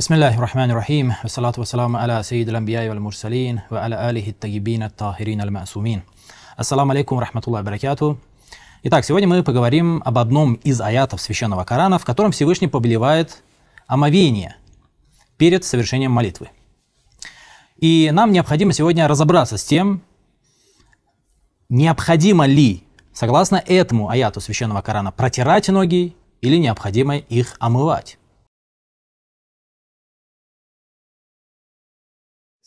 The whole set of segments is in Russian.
بسم الله الرحمن الرحيم والصلاة والسلام على سيد الأنبياء والمرسلين وعلى آله الطيبين الطاهرين المأسومين السلام عليكم ورحمة الله وبركاته Итак, сегодня мы поговорим об одном из аятов Священного Корана, в котором Всевышний повелевает омовение перед совершением молитвы. И нам необходимо сегодня разобраться с тем, необходимо ли, согласно этому аяту Священного Корана, протирать ноги или необходимо их омывать.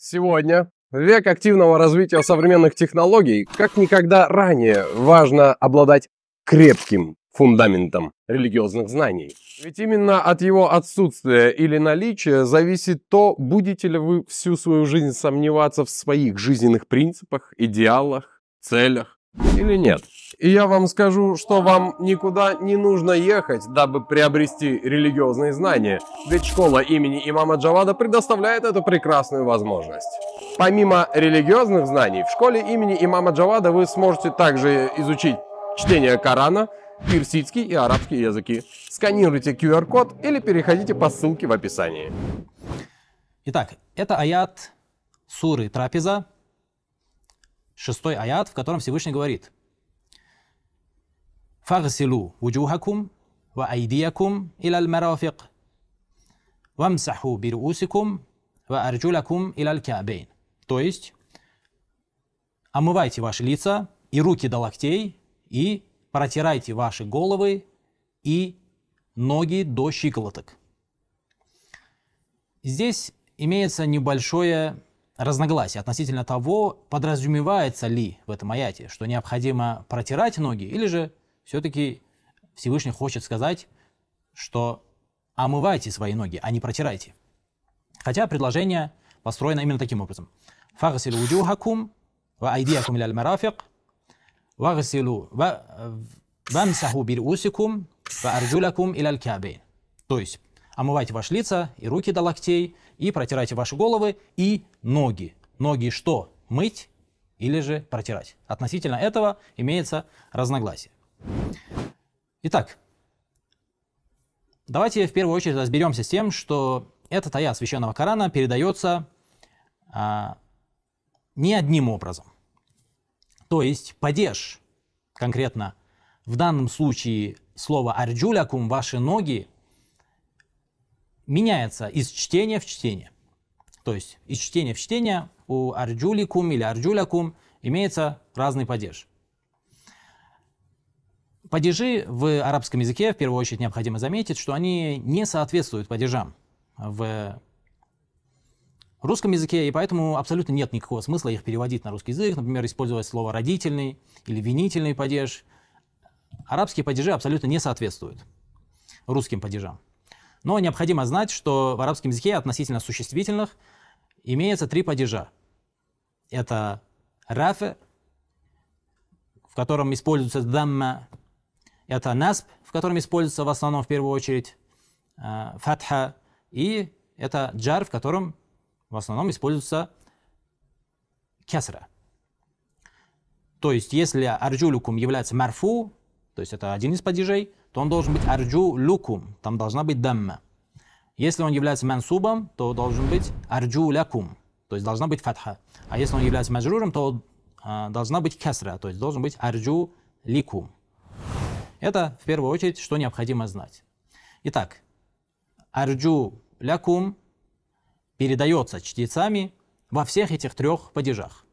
Сегодня, в век активного развития современных технологий, как никогда ранее важно обладать крепким фундаментом религиозных знаний. Ведь именно от его отсутствия или наличия зависит то, будете ли вы всю свою жизнь сомневаться в своих жизненных принципах, идеалах, целях, или нет. И я вам скажу, что вам никуда не нужно ехать, дабы приобрести религиозные знания, ведь школа имени имама Джавада предоставляет эту прекрасную возможность. Помимо религиозных знаний, в школе имени имама Джавада вы сможете также изучить чтение Корана, персидский и арабский языки. Сканируйте QR-код или переходите по ссылке в описании. Итак, это аят суры «Трапеза», шестой аят, в котором Всевышний говорит «Фагсилу вуджухакум ва айдиякум илал марафик, вамсаху бирусикум ва арджулакум илал кябейн». То есть «Омывайте ваши лица и руки до локтей, и протирайте ваши головы и ноги до щиколоток». Здесь имеется небольшое разногласий относительно того, подразумевается ли в этом аяте, что необходимо протирать ноги, или же все-таки Всевышний хочет сказать, что омывайте свои ноги, а не протирайте. Хотя предложение построено именно таким образом. Фагасилу уджухакум ва айдиакум ляль марафик вагасилу э, вамсаху бир усикум ва арджулакум иляль кябейн. То есть омывайте ваши лица и руки до локтей, и протирайте ваши головы и ноги. Ноги что? Мыть или же протирать? Относительно этого имеется разногласие. Итак, давайте в первую очередь разберемся с тем, что этот аят священного Корана передается а, не одним образом. То есть падеж, конкретно в данном случае слово «арджулякум» – ваши ноги, меняется из чтения в чтение. То есть из чтения в чтение у арджуликум или арджулякум имеется разный падеж. Падежи в арабском языке, в первую очередь, необходимо заметить, что они не соответствуют падежам в русском языке, и поэтому абсолютно нет никакого смысла их переводить на русский язык, например, использовать слово «родительный» или «винительный падеж». Арабские падежи абсолютно не соответствуют русским падежам. Но необходимо знать, что в арабском языке относительно существительных имеется три падежа. Это рафе, в котором используется дамма, это насп, в котором используется в основном в первую очередь э, фатха, и это джар, в котором в основном используется кесра. То есть, если арджулюкум является марфу, то есть это один из падежей – то он должен быть арджу люкум, там должна быть дамма. Если он является мансубом, то должен быть арджу лякум, то есть должна быть фатха. А если он является мажруром, то э, должна быть кесра, то есть должен быть арджу ликум. Это в первую очередь, что необходимо знать. Итак, арджу лякум передается чтецами во всех этих трех падежах.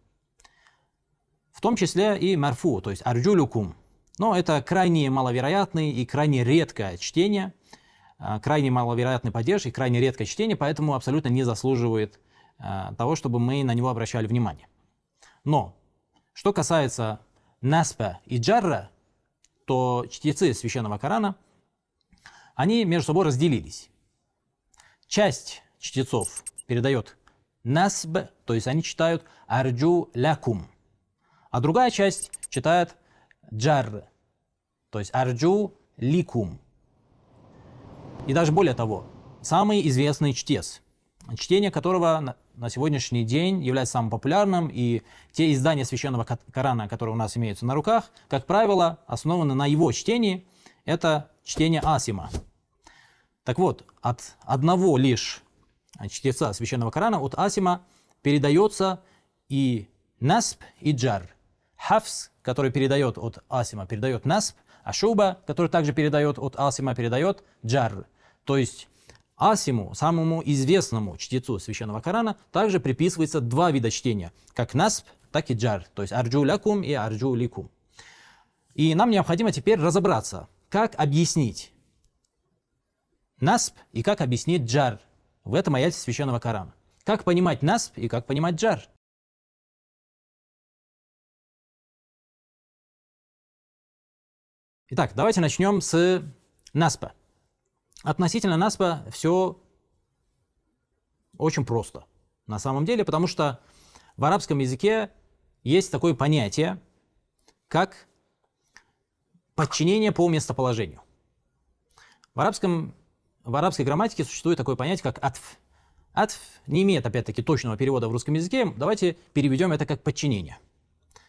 В том числе и марфу, то есть арджу арджулюкум, но это крайне маловероятное и крайне редкое чтение, а, крайне маловероятный падеж и крайне редкое чтение, поэтому абсолютно не заслуживает а, того, чтобы мы на него обращали внимание. Но что касается Наспа и Джарра, то чтецы Священного Корана, они между собой разделились. Часть чтецов передает Насб, то есть они читают Арджу Лякум, а другая часть читает джар, то есть арджу ликум. И даже более того, самый известный чтец, чтение которого на сегодняшний день является самым популярным, и те издания священного Корана, которые у нас имеются на руках, как правило, основаны на его чтении, это чтение Асима. Так вот, от одного лишь чтеца священного Корана, от Асима, передается и насп, и джар – Хафс, который передает от Асима, передает насп, а Шуба, который также передает от Асима, передает Джар. То есть Асиму, самому известному чтецу Священного Корана, также приписывается два вида чтения, как насп, так и Джар, то есть Арджу Лякум и Арджу Ликум. И нам необходимо теперь разобраться, как объяснить насп и как объяснить Джар в этом аяте Священного Корана. Как понимать насп и как понимать Джар. Итак, давайте начнем с НАСПа. Относительно НАСПа все очень просто на самом деле, потому что в арабском языке есть такое понятие, как подчинение по местоположению. В, арабском, в арабской грамматике существует такое понятие, как атф. Атф не имеет, опять-таки, точного перевода в русском языке. Давайте переведем это как подчинение.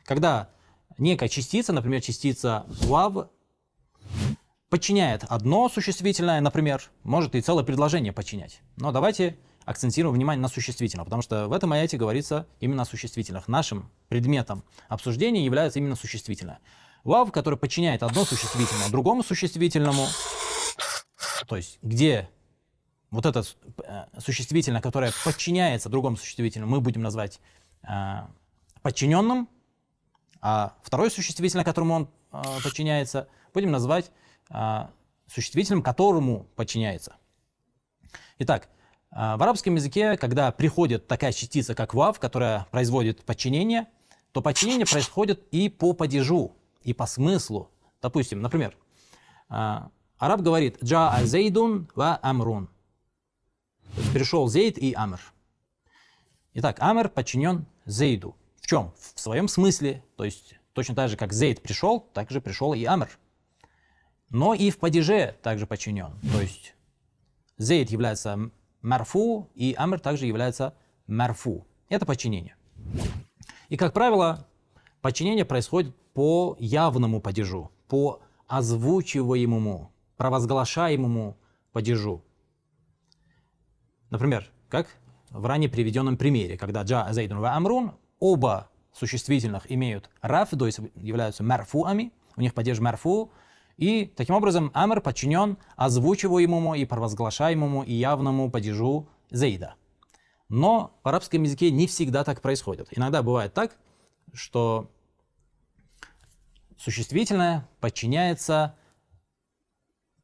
Когда некая частица, например, частица вав подчиняет одно существительное, например, может и целое предложение подчинять. Но давайте акцентируем внимание на существительном, потому что в этом аяте говорится именно о существительных. Нашим предметом обсуждения является именно существительное. Вав, который подчиняет одно существительное другому существительному, то есть где вот это э, существительное, которое подчиняется другому существительному, мы будем назвать э, подчиненным, а второе существительное, которому он э, подчиняется, будем назвать а, существительным, которому подчиняется. Итак, а, в арабском языке, когда приходит такая частица, как вав, которая производит подчинение, то подчинение происходит и по падежу, и по смыслу. Допустим, например, а, араб говорит «Джа зейдун ва амрун». пришел зейд и амр. Итак, амр подчинен зейду. В чем? В своем смысле. То есть точно так же, как зейд пришел, так же пришел и амр но и в падеже также подчинен. То есть зейд является марфу, и амр также является марфу. Это подчинение. И, как правило, подчинение происходит по явному падежу, по озвучиваемому, провозглашаемому падежу. Например, как в ранее приведенном примере, когда джа зайдун ва амрун, оба существительных имеют раф, то есть являются марфуами, у них падеж марфу, и таким образом Амр подчинен озвучиваемому и провозглашаемому и явному падежу Зейда. Но в арабском языке не всегда так происходит. Иногда бывает так, что существительное подчиняется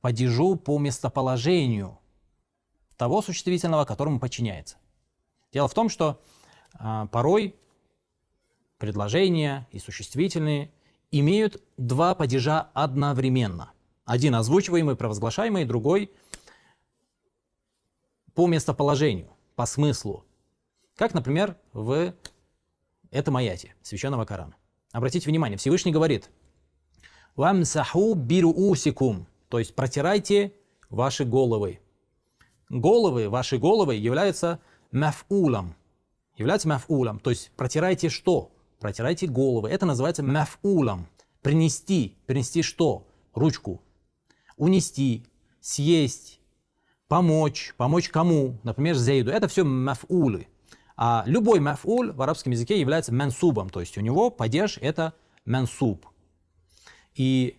падежу по местоположению того существительного, которому подчиняется. Дело в том, что э, порой предложения и существительные имеют два падежа одновременно. Один озвучиваемый, провозглашаемый, другой по местоположению, по смыслу. Как, например, в этом аяте священного Корана. Обратите внимание, Всевышний говорит «Вам саху биру усикум», то есть «протирайте ваши головы». Головы, ваши головы являются мафулом, являются мафулом, то есть «протирайте что?» протирайте головы. Это называется мафулом. Принести. Принести что? Ручку. Унести, съесть, помочь. Помочь кому? Например, заеду. Это все мафулы. А любой мафуль в арабском языке является мансубом. То есть у него падеж – это мансуб. И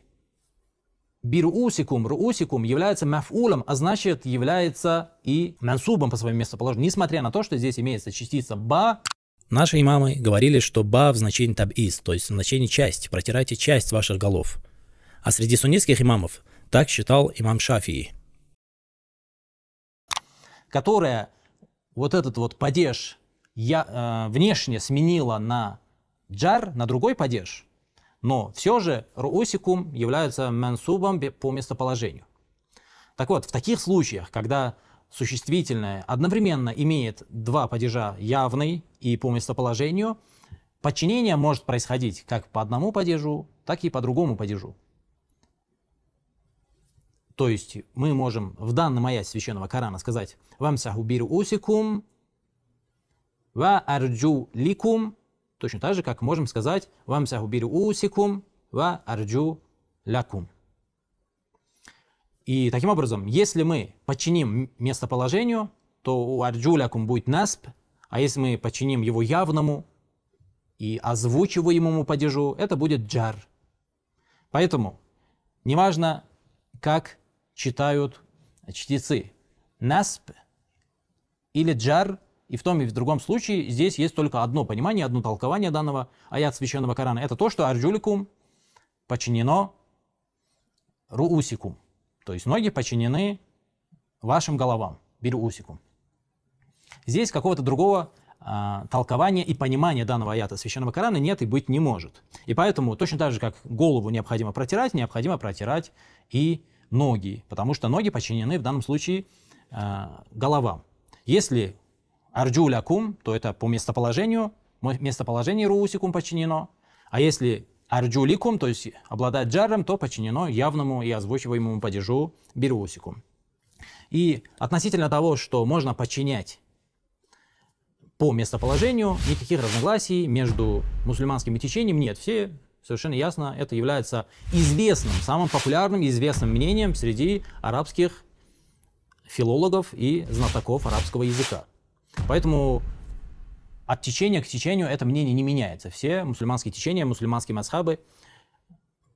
бирусикум, руусикум является мафулом, а значит является и мансубом по своему местоположению, несмотря на то, что здесь имеется частица ба, Наши имамы говорили, что ба в значении табиз, то есть в значении часть, протирайте часть ваших голов. А среди суннитских имамов так считал имам Шафии. Которая вот этот вот падеж я, э, внешне сменила на джар, на другой падеж, но все же руусикум является мансубом по местоположению. Так вот, в таких случаях, когда существительное одновременно имеет два падежа явный и по местоположению, подчинение может происходить как по одному падежу, так и по другому падежу. То есть мы можем в данном аяте священного Корана сказать «Вамсаху бир усикум ва арджу ликум» точно так же, как можем сказать «Вамсаху бир усикум ва арджу лякум». И таким образом, если мы подчиним местоположению, то у арджулякум будет насп, а если мы подчиним его явному и озвучиваемому падежу, это будет джар. Поэтому, неважно, как читают чтецы, насп или джар, и в том и в другом случае здесь есть только одно понимание, одно толкование данного аят священного Корана. Это то, что арджуликум подчинено руусикум – то есть ноги подчинены вашим головам. Беру Здесь какого-то другого а, толкования и понимания данного аята Священного Корана нет и быть не может. И поэтому точно так же, как голову необходимо протирать, необходимо протирать и ноги, потому что ноги подчинены в данном случае а, головам. Если арджулякум, то это по местоположению, местоположение руусикум подчинено, а если арджуликум, то есть обладать джаром, то подчинено явному и озвучиваемому падежу бирусику. И относительно того, что можно подчинять по местоположению, никаких разногласий между мусульманскими течениями нет. Все совершенно ясно, это является известным, самым популярным и известным мнением среди арабских филологов и знатоков арабского языка. Поэтому от течения к течению это мнение не меняется. Все мусульманские течения, мусульманские масхабы,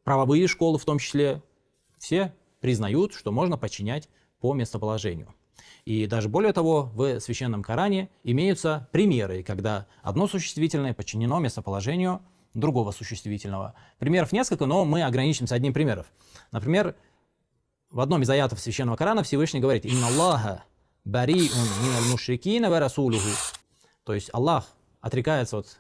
правовые школы в том числе, все признают, что можно подчинять по местоположению. И даже более того, в Священном Коране имеются примеры, когда одно существительное подчинено местоположению другого существительного. Примеров несколько, но мы ограничимся одним примером. Например, в одном из аятов Священного Корана Всевышний говорит «Инна Аллаха бариун минал мушрикина ва расулюху то есть Аллах отрекается от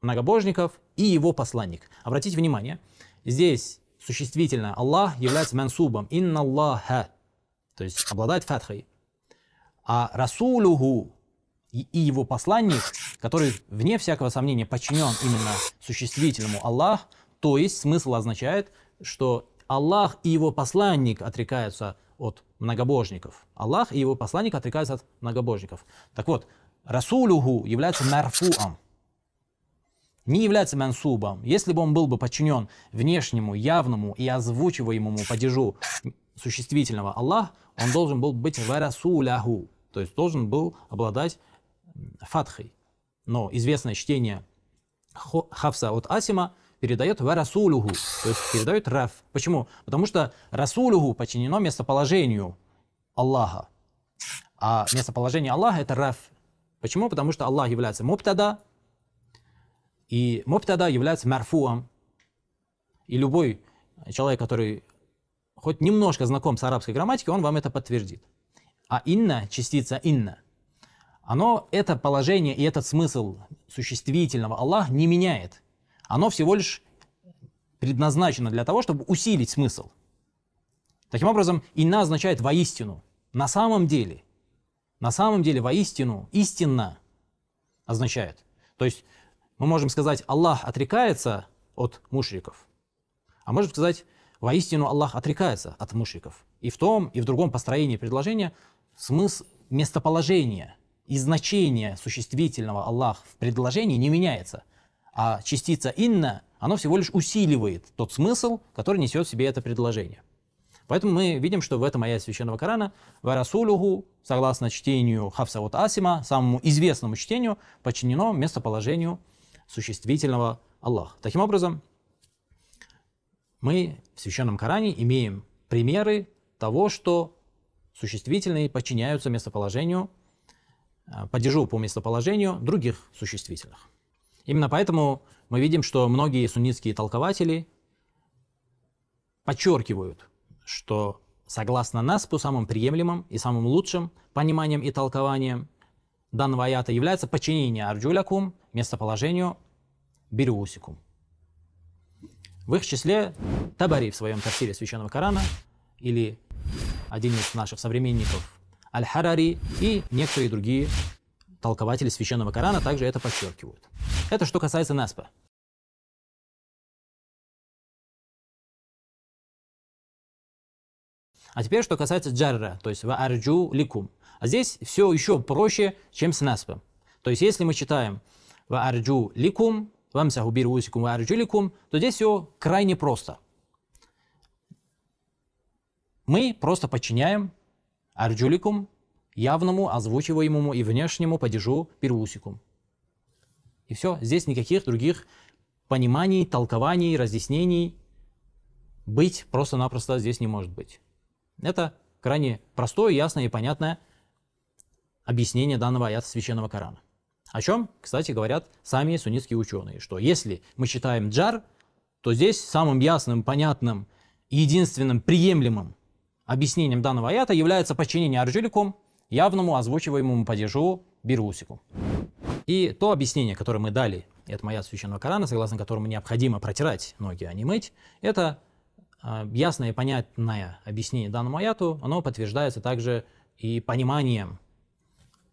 многобожников и его посланник. Обратите внимание, здесь существительное Аллах является мансубом. Инна Аллаха. То есть обладает фатхой. А Расулюху и его посланник, который, вне всякого сомнения, подчинен именно существительному Аллах, то есть смысл означает, что Аллах и его посланник отрекаются от многобожников. Аллах и его посланник отрекаются от многобожников. Так вот, Расулюху является марфуам, не является мансубом. Если бы он был бы подчинен внешнему, явному и озвучиваемому падежу существительного Аллах, он должен был быть варасуляху, то есть должен был обладать фатхой. Но известное чтение Хавса от Асима передает варасулюху, то есть передает раф. Почему? Потому что расулюху подчинено местоположению Аллаха. А местоположение Аллаха это раф, Почему? Потому что Аллах является мубтада, и мубтада является марфуом. И любой человек, который хоть немножко знаком с арабской грамматикой, он вам это подтвердит. А инна, частица инна, оно, это положение и этот смысл существительного Аллах не меняет. Оно всего лишь предназначено для того, чтобы усилить смысл. Таким образом, «инна» означает «воистину», «на самом деле», на самом деле, воистину, истинно означает. То есть мы можем сказать, Аллах отрекается от мушриков, а можем сказать, воистину Аллах отрекается от мушриков. И в том, и в другом построении предложения смысл местоположения и значение существительного Аллах в предложении не меняется. А частица «инна» оно всего лишь усиливает тот смысл, который несет в себе это предложение. Поэтому мы видим, что в этом аяте Священного Корана «Варасулюгу согласно чтению Хафсаут Асима, самому известному чтению, подчинено местоположению существительного Аллах. Таким образом, мы в Священном Коране имеем примеры того, что существительные подчиняются местоположению, э, падежу по местоположению других существительных. Именно поэтому мы видим, что многие суннитские толкователи подчеркивают, что Согласно Наспу, самым приемлемым и самым лучшим пониманием и толкованием данного аята является подчинение Арджулякум местоположению Бириусикум. В их числе Табари в своем тафсире Священного Корана или один из наших современников Аль-Харари и некоторые другие толкователи Священного Корана также это подчеркивают. Это что касается Наспа. А теперь, что касается джарра, то есть ва арджу ликум. А здесь все еще проще, чем с наспом. То есть, если мы читаем ва арджу ликум, вамсаху бирусикум ва арджу ликум, то здесь все крайне просто. Мы просто подчиняем арджуликум явному, озвучиваемому и внешнему падежу первусикум. И все, здесь никаких других пониманий, толкований, разъяснений быть просто-напросто здесь не может быть. Это крайне простое, ясное и понятное объяснение данного аята Священного Корана. О чем, кстати, говорят сами суннитские ученые, что если мы считаем джар, то здесь самым ясным, понятным и единственным приемлемым объяснением данного аята является подчинение арджуликум, явному озвучиваемому падежу берусику. И то объяснение, которое мы дали, это моя священного Корана, согласно которому необходимо протирать ноги, а не мыть, это а, ясное и понятное объяснение данному аяту, оно подтверждается также и пониманием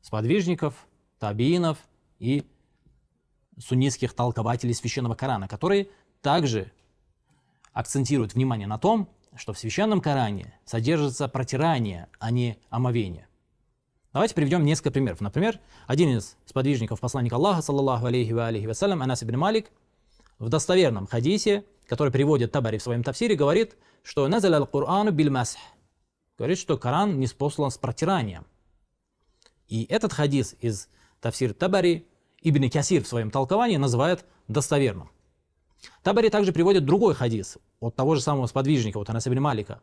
сподвижников, табиинов и суннитских толкователей священного Корана, которые также акцентируют внимание на том, что в священном Коране содержится протирание, а не омовение. Давайте приведем несколько примеров. Например, один из сподвижников посланника Аллаха, саллаллаху алейхи ва алейхи вассалям, Анас ибн Малик, в достоверном хадисе, который приводит Табари в своем тафсире, говорит, что «назал аль-Кур'ану бильмасх». Говорит, что Коран не спослан с протиранием. И этот хадис из тафсир Табари Ибн Касир в своем толковании называет достоверным. Табари также приводит другой хадис от того же самого сподвижника, вот Анас ибн Малика,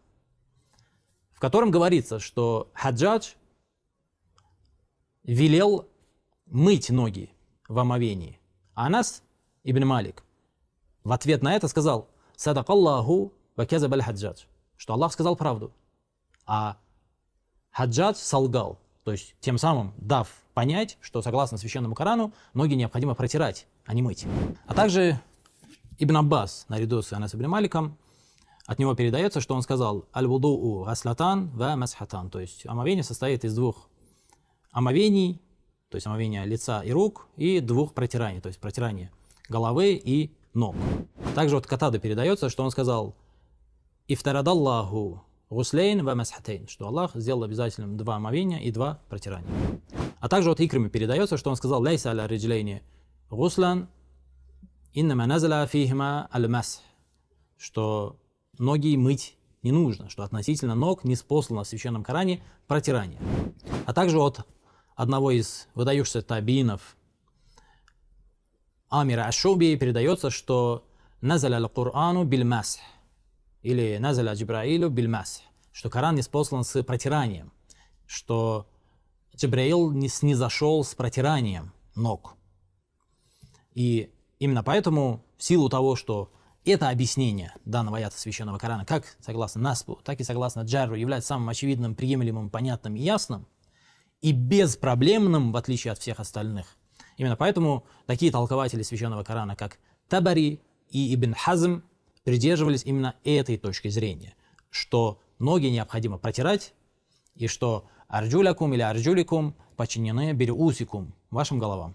в котором говорится, что Хаджадж велел мыть ноги в омовении, а Анас ибн Малик в ответ на это сказал «Садак Аллаху ваказаб аль-хаджадж», что Аллах сказал правду, а хаджадж солгал, то есть тем самым дав понять, что согласно священному Корану ноги необходимо протирать, а не мыть. А также Ибн Аббас, наряду с Анас Ибн Маликом, от него передается, что он сказал «Аль-вудуу гаслатан ва масхатан», то есть омовение состоит из двух омовений, то есть омовение лица и рук, и двух протираний, то есть протирание головы и ног. Также от Катады передается, что он сказал и Аллаху гуслейн ва масхатейн», что Аллах сделал обязательным два омовения и два протирания. А также от Икрыма передается, что он сказал «Лейса аля риджлейни гуслан иннама назала фихма аль масх», что ноги мыть не нужно, что относительно ног не спослано в Священном Коране протирание. А также от одного из выдающихся табинов Амира Ашуби передается, что «Назаля Аль-Курану бильмасх» или «Назаля Джибраилю бильмас, что Коран не спослан с протиранием, что Джибраил не снизошел с протиранием ног. И именно поэтому, в силу того, что это объяснение данного аята Священного Корана, как согласно Наспу, так и согласно Джару, является самым очевидным, приемлемым, понятным и ясным, и беспроблемным, в отличие от всех остальных Именно поэтому такие толкователи священного Корана, как Табари и Ибн Хазм, придерживались именно этой точки зрения, что ноги необходимо протирать, и что арджулякум или арджуликум подчинены бирюусикум, вашим головам.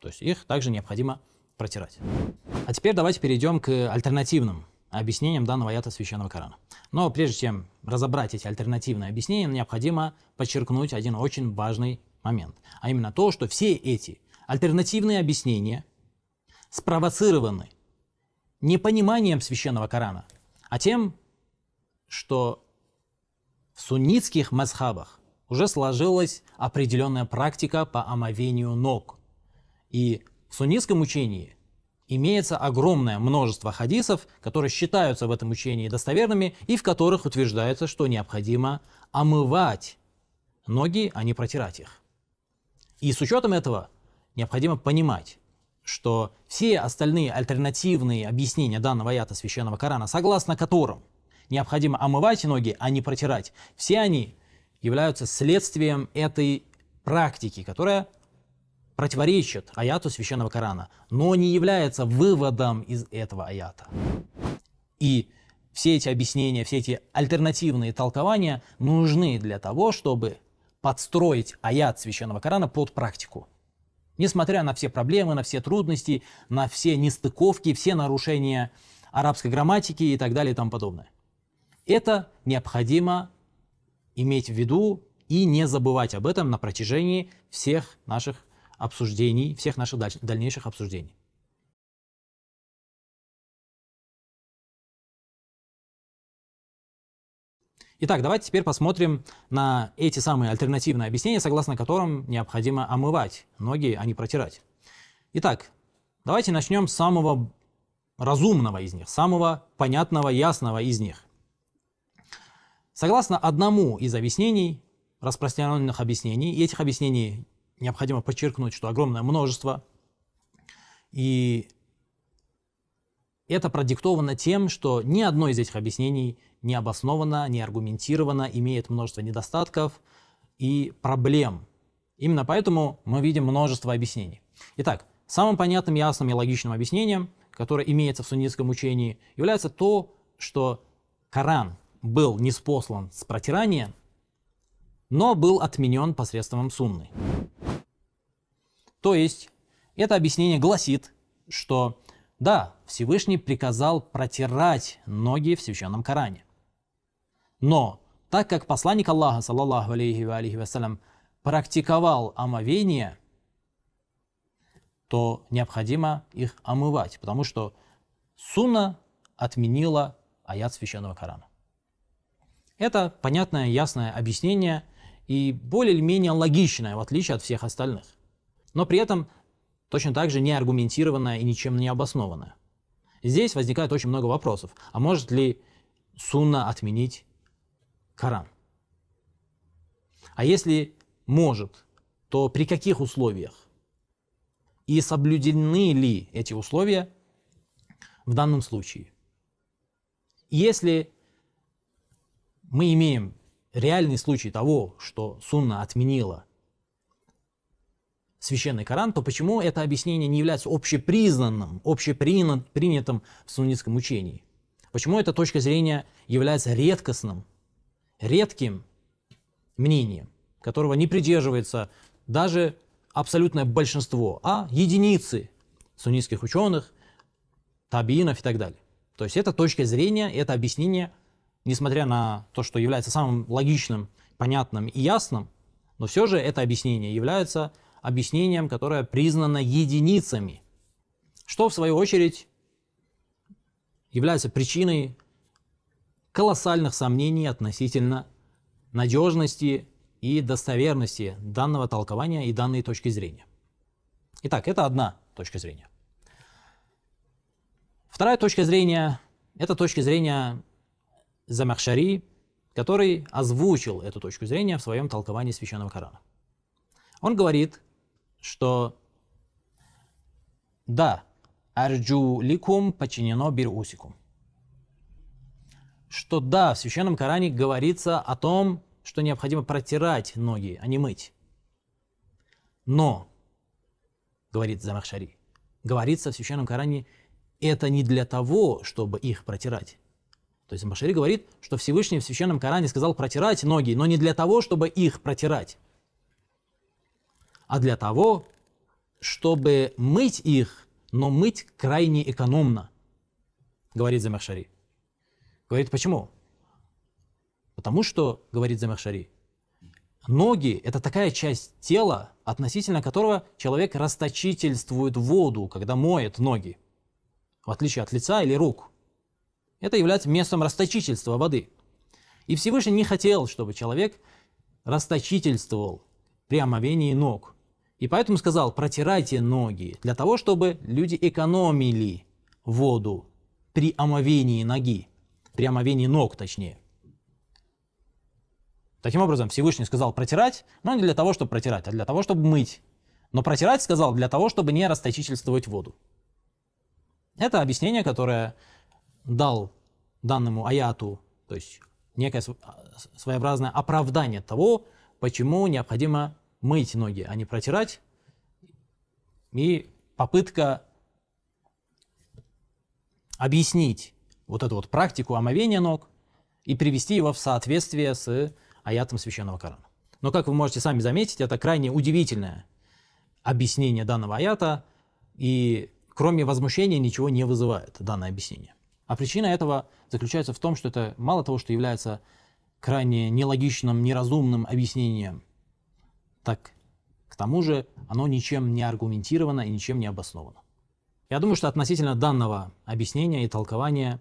То есть их также необходимо протирать. А теперь давайте перейдем к альтернативным объяснениям данного аята Священного Корана. Но прежде чем разобрать эти альтернативные объяснения, необходимо подчеркнуть один очень важный момент, а именно то, что все эти Альтернативные объяснения спровоцированы не пониманием священного Корана, а тем, что в суннитских мазхабах уже сложилась определенная практика по омовению ног. И в суннитском учении имеется огромное множество хадисов, которые считаются в этом учении достоверными и в которых утверждается, что необходимо омывать ноги, а не протирать их. И с учетом этого необходимо понимать, что все остальные альтернативные объяснения данного аята Священного Корана, согласно которым необходимо омывать ноги, а не протирать, все они являются следствием этой практики, которая противоречит аяту Священного Корана, но не является выводом из этого аята. И все эти объяснения, все эти альтернативные толкования нужны для того, чтобы подстроить аят Священного Корана под практику. Несмотря на все проблемы, на все трудности, на все нестыковки, все нарушения арабской грамматики и так далее и тому подобное. Это необходимо иметь в виду и не забывать об этом на протяжении всех наших обсуждений, всех наших дальнейших обсуждений. Итак, давайте теперь посмотрим на эти самые альтернативные объяснения, согласно которым необходимо омывать ноги, а не протирать. Итак, давайте начнем с самого разумного из них, самого понятного, ясного из них. Согласно одному из объяснений, распространенных объяснений, и этих объяснений необходимо подчеркнуть, что огромное множество, и это продиктовано тем, что ни одно из этих объяснений не обосновано, не аргументировано, имеет множество недостатков и проблем. Именно поэтому мы видим множество объяснений. Итак, самым понятным, ясным и логичным объяснением, которое имеется в суннитском учении, является то, что Коран был не неспослан с протирания, но был отменен посредством сунны. То есть, это объяснение гласит, что да, Всевышний приказал протирать ноги в священном Коране. Но так как посланник Аллаха, саллаллаху алейхи ва алейхи вассалям, практиковал омовение, то необходимо их омывать, потому что Сунна отменила аят священного Корана. Это понятное, ясное объяснение и более или менее логичное, в отличие от всех остальных. Но при этом точно так же неаргументированная и ничем не обоснованная. Здесь возникает очень много вопросов. А может ли сунна отменить Коран? А если может, то при каких условиях? И соблюдены ли эти условия в данном случае? Если мы имеем реальный случай того, что сунна отменила священный Коран, то почему это объяснение не является общепризнанным, общепринятым в суннитском учении? Почему эта точка зрения является редкостным, редким мнением, которого не придерживается даже абсолютное большинство, а единицы суннитских ученых, табиинов и так далее. То есть это точка зрения, это объяснение, несмотря на то, что является самым логичным, понятным и ясным, но все же это объяснение является объяснением, которое признано единицами, что в свою очередь является причиной колоссальных сомнений относительно надежности и достоверности данного толкования и данной точки зрения. Итак, это одна точка зрения. Вторая точка зрения – это точка зрения Замахшари, который озвучил эту точку зрения в своем толковании Священного Корана. Он говорит, что да, арджу ликум подчинено бирусикум. Что да, в Священном Коране говорится о том, что необходимо протирать ноги, а не мыть. Но, говорит Замахшари, говорится в Священном Коране, это не для того, чтобы их протирать. То есть Замахшари говорит, что Всевышний в Священном Коране сказал протирать ноги, но не для того, чтобы их протирать а для того, чтобы мыть их, но мыть крайне экономно, говорит Замахшари. Говорит, почему? Потому что, говорит Замахшари, ноги – это такая часть тела, относительно которого человек расточительствует воду, когда моет ноги, в отличие от лица или рук. Это является местом расточительства воды. И Всевышний не хотел, чтобы человек расточительствовал при омовении ног – и поэтому сказал, протирайте ноги, для того, чтобы люди экономили воду при омовении ноги, при омовении ног точнее. Таким образом, Всевышний сказал протирать, но не для того, чтобы протирать, а для того, чтобы мыть. Но протирать сказал для того, чтобы не расточительствовать воду. Это объяснение, которое дал данному аяту, то есть некое а, своеобразное оправдание того, почему необходимо мыть ноги, а не протирать. И попытка объяснить вот эту вот практику омовения ног и привести его в соответствие с аятом Священного Корана. Но, как вы можете сами заметить, это крайне удивительное объяснение данного аята, и кроме возмущения ничего не вызывает данное объяснение. А причина этого заключается в том, что это мало того, что является крайне нелогичным, неразумным объяснением так к тому же оно ничем не аргументировано и ничем не обосновано. Я думаю, что относительно данного объяснения и толкования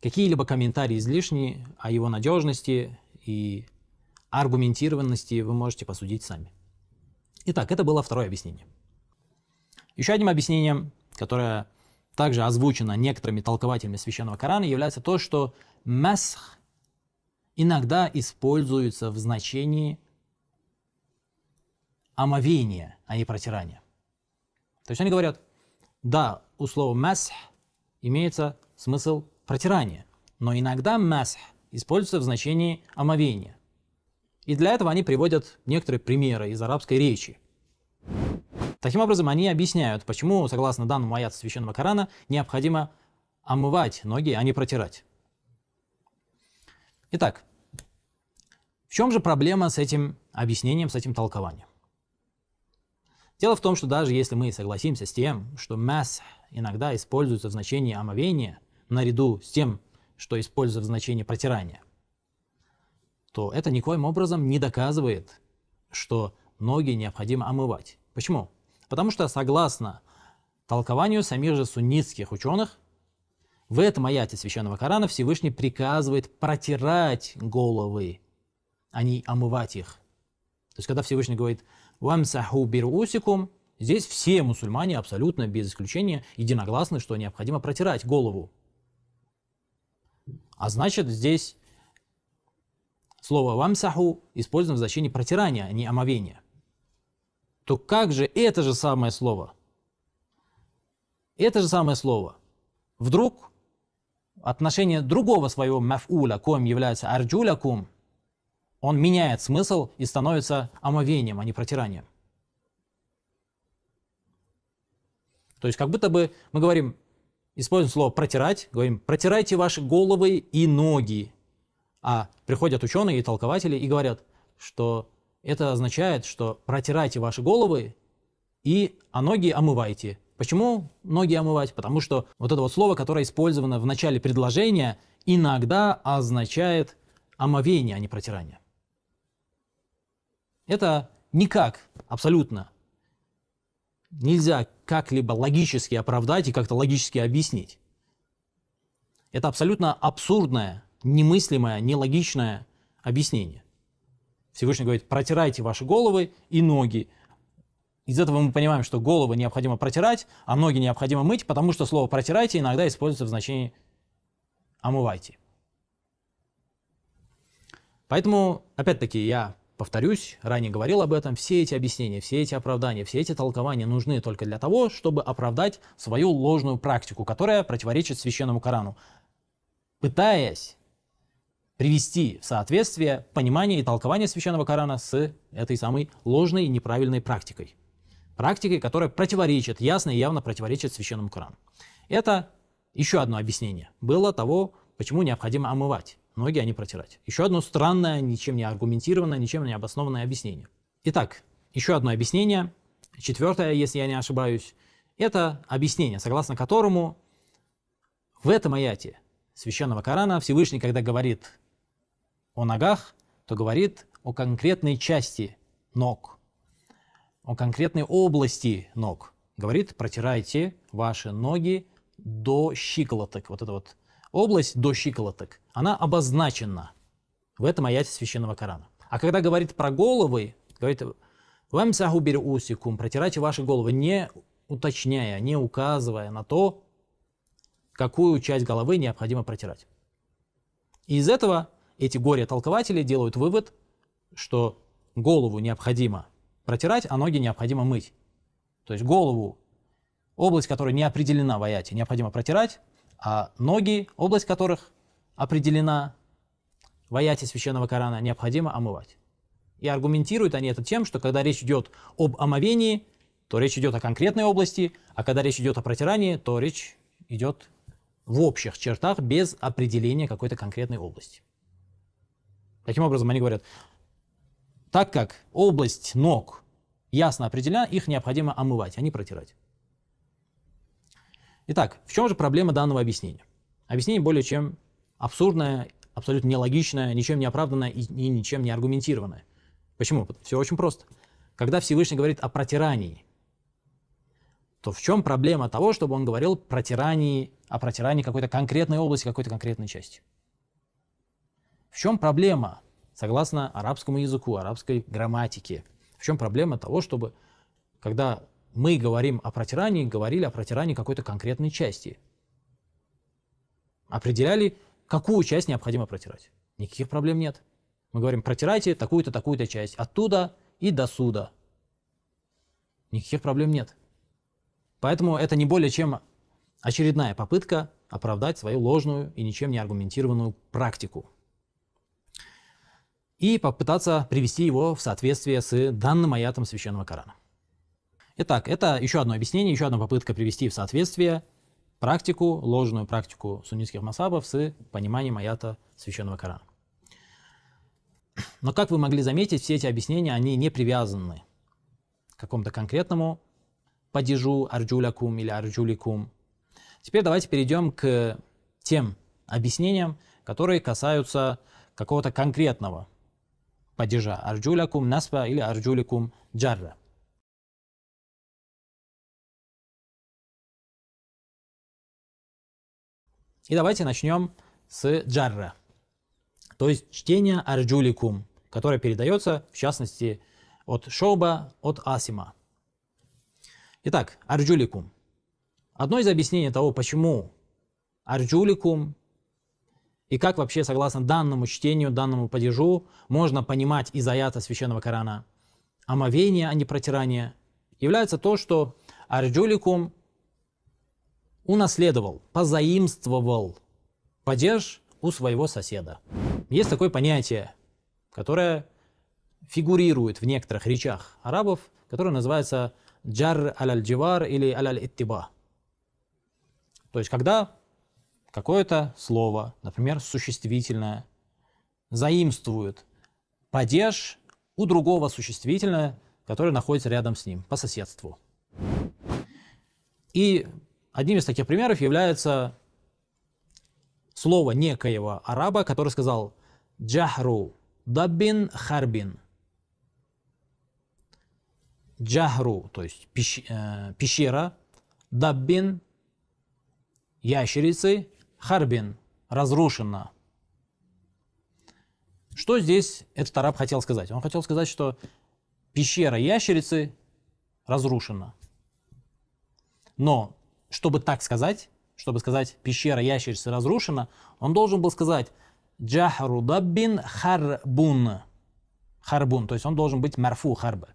какие-либо комментарии излишни о его надежности и аргументированности вы можете посудить сами. Итак, это было второе объяснение. Еще одним объяснением, которое также озвучено некоторыми толкователями Священного Корана, является то, что месх иногда используется в значении омовение, а не протирание. То есть они говорят, да, у слова «масх» имеется смысл протирания, но иногда «масх» используется в значении омовения. И для этого они приводят некоторые примеры из арабской речи. Таким образом, они объясняют, почему, согласно данному аяту Священного Корана, необходимо омывать ноги, а не протирать. Итак, в чем же проблема с этим объяснением, с этим толкованием? Дело в том, что даже если мы согласимся с тем, что масс иногда используется в значении омовения наряду с тем, что используется в значении протирания, то это никоим образом не доказывает, что ноги необходимо омывать. Почему? Потому что, согласно толкованию самих же суннитских ученых, в этом аяте Священного Корана Всевышний приказывает протирать головы, а не омывать их. То есть, когда Всевышний говорит – «Вамсаху бирусикум» Здесь все мусульмане абсолютно без исключения единогласны, что необходимо протирать голову. А значит, здесь слово «вамсаху» использовано в значении протирания, а не омовения. То как же это же самое слово? Это же самое слово. Вдруг отношение другого своего мафуля, ком является арджулякум – он меняет смысл и становится омовением, а не протиранием. То есть как будто бы мы говорим, используем слово «протирать», говорим «протирайте ваши головы и ноги». А приходят ученые и толкователи и говорят, что это означает, что протирайте ваши головы и а ноги омывайте. Почему ноги омывать? Потому что вот это вот слово, которое использовано в начале предложения, иногда означает омовение, а не протирание. Это никак, абсолютно нельзя как-либо логически оправдать и как-то логически объяснить. Это абсолютно абсурдное, немыслимое, нелогичное объяснение. Всевышний говорит, протирайте ваши головы и ноги. Из этого мы понимаем, что головы необходимо протирать, а ноги необходимо мыть, потому что слово «протирайте» иногда используется в значении «омывайте». Поэтому, опять-таки, я Повторюсь, ранее говорил об этом, все эти объяснения, все эти оправдания, все эти толкования нужны только для того, чтобы оправдать свою ложную практику, которая противоречит священному Корану, пытаясь привести в соответствие понимание и толкование священного Корана с этой самой ложной и неправильной практикой. Практикой, которая противоречит, ясно и явно противоречит священному Корану. Это еще одно объяснение было того, почему необходимо омывать ноги, а не протирать. Еще одно странное, ничем не аргументированное, ничем не обоснованное объяснение. Итак, еще одно объяснение, четвертое, если я не ошибаюсь, это объяснение, согласно которому в этом аяте священного Корана Всевышний, когда говорит о ногах, то говорит о конкретной части ног, о конкретной области ног. Говорит, протирайте ваши ноги до щиколоток, вот это вот область до щиколоток, она обозначена в этом аяте Священного Корана. А когда говорит про головы, говорит «Вамсаху усикум» – протирайте ваши головы, не уточняя, не указывая на то, какую часть головы необходимо протирать. И из этого эти горе-толкователи делают вывод, что голову необходимо протирать, а ноги необходимо мыть. То есть голову, область, которая не определена в аяте, необходимо протирать, а ноги, область которых определена в аяте Священного Корана, необходимо омывать. И аргументируют они это тем, что когда речь идет об омовении, то речь идет о конкретной области, а когда речь идет о протирании, то речь идет в общих чертах без определения какой-то конкретной области. Таким образом, они говорят, так как область ног ясно определена, их необходимо омывать, а не протирать. Итак, в чем же проблема данного объяснения? Объяснение более чем абсурдное, абсолютно нелогичное, ничем не оправданное и ничем не аргументированное. Почему? Все очень просто. Когда Всевышний говорит о протирании, то в чем проблема того, чтобы он говорил про о протирании какой-то конкретной области, какой-то конкретной части? В чем проблема, согласно арабскому языку, арабской грамматике? В чем проблема того, чтобы, когда мы говорим о протирании, говорили о протирании какой-то конкретной части. Определяли, какую часть необходимо протирать. Никаких проблем нет. Мы говорим, протирайте такую-то, такую-то часть, оттуда и до суда. Никаких проблем нет. Поэтому это не более чем очередная попытка оправдать свою ложную и ничем не аргументированную практику и попытаться привести его в соответствие с данным аятом Священного Корана. Итак, это еще одно объяснение, еще одна попытка привести в соответствие практику, ложную практику суннитских масабов с пониманием аята Священного Корана. Но, как вы могли заметить, все эти объяснения, они не привязаны к какому-то конкретному падежу арджулякум или арджуликум. Теперь давайте перейдем к тем объяснениям, которые касаются какого-то конкретного падежа арджулякум наспа или арджуликум джарра – И давайте начнем с джарра, то есть чтения арджуликум, которое передается, в частности, от Шоуба, от Асима. Итак, арджуликум. Одно из объяснений того, почему арджуликум и как вообще, согласно данному чтению, данному падежу, можно понимать из аята Священного Корана омовение, а не протирание, является то, что арджуликум унаследовал, позаимствовал падеж у своего соседа. Есть такое понятие, которое фигурирует в некоторых речах арабов, которое называется джар аль-дживар или аль-иттиба. То есть, когда какое-то слово, например, существительное, заимствует падеж у другого существительного, которое находится рядом с ним, по соседству. И Одним из таких примеров является слово некоего араба, который сказал «джахру даббин харбин». Джахру, то есть пещ, э, пещера, даббин, ящерицы, харбин, разрушено. Что здесь этот араб хотел сказать? Он хотел сказать, что пещера ящерицы разрушена. Но чтобы так сказать, чтобы сказать «пещера ящерицы разрушена», он должен был сказать «джахру даббин харбун». Харбун, то есть он должен быть марфу харба.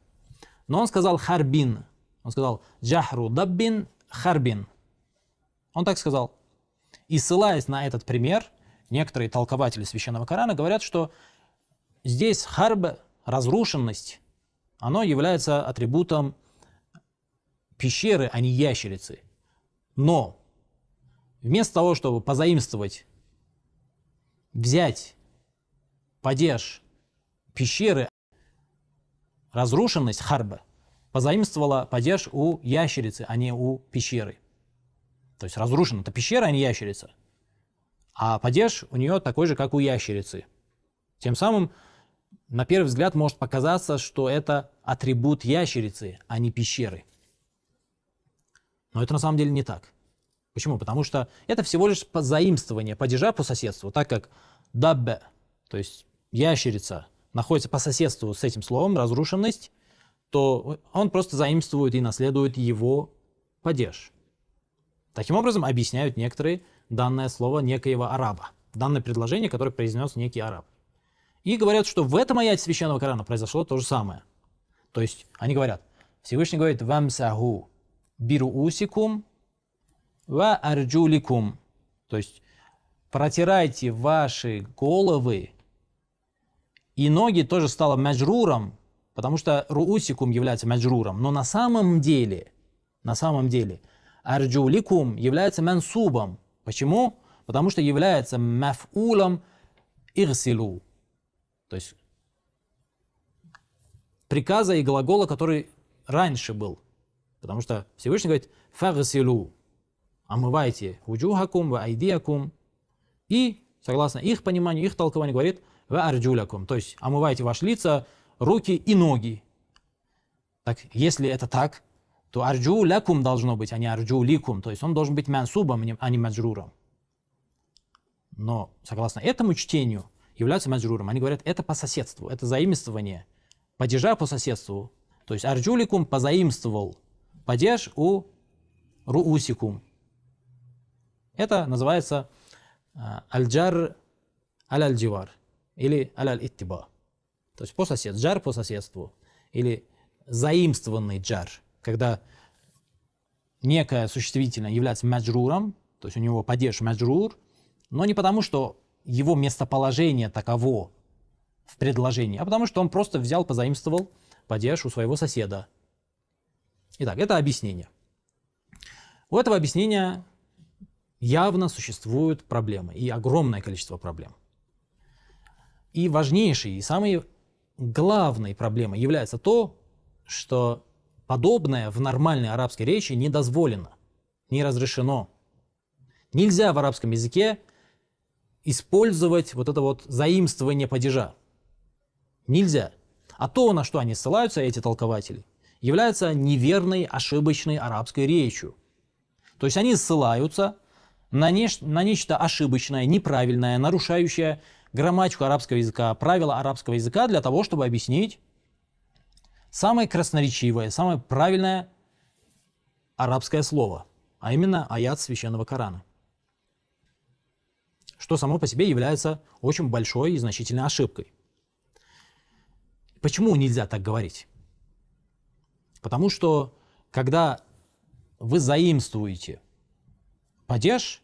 Но он сказал харбин. Он сказал «джахру даббин харбин». Он так сказал. И ссылаясь на этот пример, некоторые толкователи Священного Корана говорят, что здесь харба, разрушенность, оно является атрибутом пещеры, а не ящерицы. Но вместо того, чтобы позаимствовать, взять падеж пещеры, разрушенность Харба позаимствовала падеж у ящерицы, а не у пещеры. То есть разрушена это пещера, а не ящерица. А падеж у нее такой же, как у ящерицы. Тем самым, на первый взгляд, может показаться, что это атрибут ящерицы, а не пещеры – но это на самом деле не так. Почему? Потому что это всего лишь заимствование падежа по соседству, так как даббе, то есть ящерица, находится по соседству с этим словом разрушенность, то он просто заимствует и наследует его падеж. Таким образом, объясняют некоторые данное слово некоего араба, данное предложение, которое произнес некий араб. И говорят, что в этом аяте Священного Корана произошло то же самое. То есть они говорят, Всевышний говорит «вамсаху», бируусикум ва арджуликум. То есть протирайте ваши головы и ноги тоже стало маджруром, потому что руусикум является маджруром. Но на самом деле, на самом деле, арджуликум является мансубом. Почему? Потому что является мафулом ирсилу. То есть приказа и глагола, который раньше был. Потому что Всевышний говорит «фагасилу» – «омывайте уджухакум ва айдиакум» и, согласно их пониманию, их толкованию, говорит «ва арджулякум» – то есть «омывайте ваши лица, руки и ноги». Так, если это так, то арджу лякум должно быть, а не арджу ликум. То есть он должен быть мансубом, а, а не маджруром. Но согласно этому чтению являются маджруром. Они говорят, это по соседству, это заимствование. Падежа по соседству. То есть арджу ликум позаимствовал – падеж у руусикум. Это называется а, аль-джар аль-аль-дживар или аль-аль-иттиба. То есть по соседству, джар по соседству или заимствованный джар, когда некое существительное является маджруром, то есть у него падеж маджрур, но не потому, что его местоположение таково в предложении, а потому что он просто взял, позаимствовал падеж у своего соседа. Итак, это объяснение. У этого объяснения явно существуют проблемы, и огромное количество проблем. И важнейшей, и самой главной проблемой является то, что подобное в нормальной арабской речи не дозволено, не разрешено. Нельзя в арабском языке использовать вот это вот заимствование падежа. Нельзя. А то, на что они ссылаются, эти толкователи, является неверной, ошибочной арабской речью. То есть они ссылаются на, неш- на нечто ошибочное, неправильное, нарушающее грамматику арабского языка, правила арабского языка для того, чтобы объяснить самое красноречивое, самое правильное арабское слово, а именно аят священного Корана, что само по себе является очень большой и значительной ошибкой. Почему нельзя так говорить? Потому что когда вы заимствуете падеж,